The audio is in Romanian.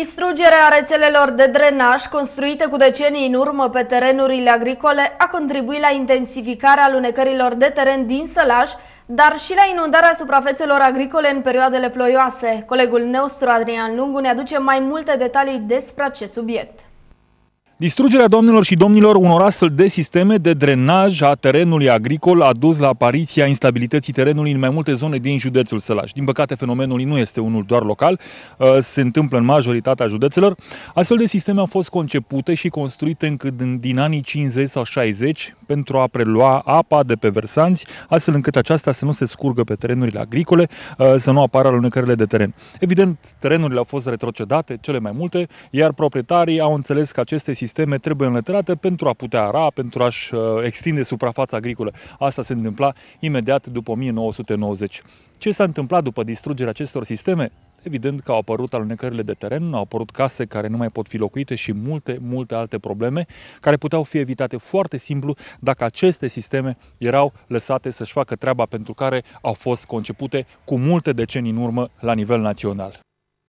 Distrugerea rețelelor de drenaj construite cu decenii în urmă pe terenurile agricole a contribuit la intensificarea alunecărilor de teren din sălaș, dar și la inundarea suprafețelor agricole în perioadele ploioase. Colegul nostru, Adrian Lungu, ne aduce mai multe detalii despre acest subiect. Distrugerea doamnelor și domnilor unor astfel de sisteme de drenaj a terenului agricol a dus la apariția instabilității terenului în mai multe zone din județul Sălaș. Din păcate, fenomenul nu este unul doar local, uh, se întâmplă în majoritatea județelor. Astfel de sisteme au fost concepute și construite încât din anii 50 sau 60 pentru a prelua apa de pe versanți, astfel încât aceasta să nu se scurgă pe terenurile agricole, uh, să nu apară alunecările de teren. Evident, terenurile au fost retrocedate, cele mai multe, iar proprietarii au înțeles că aceste sisteme sisteme trebuie înlăturate pentru a putea ara, pentru a-și uh, extinde suprafața agricolă. Asta se întâmpla imediat după 1990. Ce s-a întâmplat după distrugerea acestor sisteme? Evident că au apărut alunecările de teren, au apărut case care nu mai pot fi locuite și multe, multe alte probleme care puteau fi evitate foarte simplu dacă aceste sisteme erau lăsate să-și facă treaba pentru care au fost concepute cu multe decenii în urmă la nivel național.